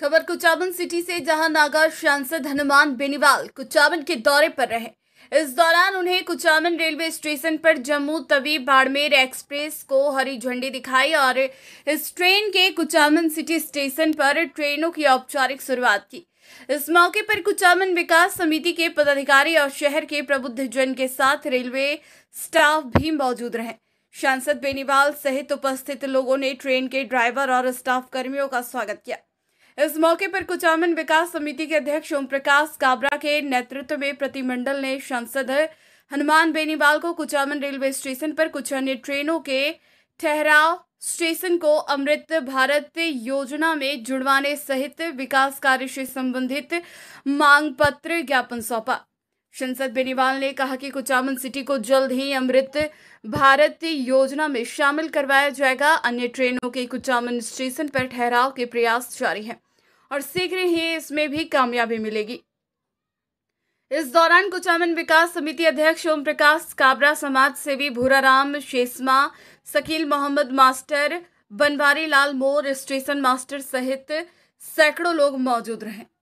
खबर कुचाबन सिटी से जहां नागा सांसद हनुमान बेनीवाल कुचाबन के दौरे पर रहे इस दौरान उन्हें कुचामन रेलवे स्टेशन पर जम्मू तवी बाड़मेर एक्सप्रेस को हरी झंडी दिखाई और इस ट्रेन के कुचामन सिटी स्टेशन पर ट्रेनों की औपचारिक शुरुआत की इस मौके पर कुचामन विकास समिति के पदाधिकारी और शहर के प्रबुद्ध जन के साथ रेलवे स्टाफ भी मौजूद रहे सांसद बेनीवाल सहित उपस्थित लोगों ने ट्रेन के ड्राइवर और स्टाफ कर्मियों का स्वागत किया इस मौके पर कुचामन विकास समिति के अध्यक्ष ओम प्रकाश काबरा के नेतृत्व में प्रतिमंडल ने सांसद हनुमान बेनीवाल को कुचामन रेलवे स्टेशन पर कुछ अन्य ट्रेनों के ठहराव स्टेशन को अमृत भारत योजना में जुड़वाने सहित विकास कार्य से संबंधित मांग पत्र ज्ञापन सौंपा संसद बेनीवाल ने कहा कि कुचामन सिटी को जल्द ही अमृत भारत योजना में शामिल करवाया जाएगा अन्य ट्रेनों के कुचामन स्टेशन पर ठहराव के प्रयास जारी हैं और शीघ्र ही इसमें भी कामयाबी मिलेगी इस दौरान कुचामन विकास समिति अध्यक्ष ओम प्रकाश काबरा समाज सेवी Bhuraram Sheshma Shakeel Mohammad master Banwari Lal Mor station master सहित सैकड़ों लोग मौजूद रहे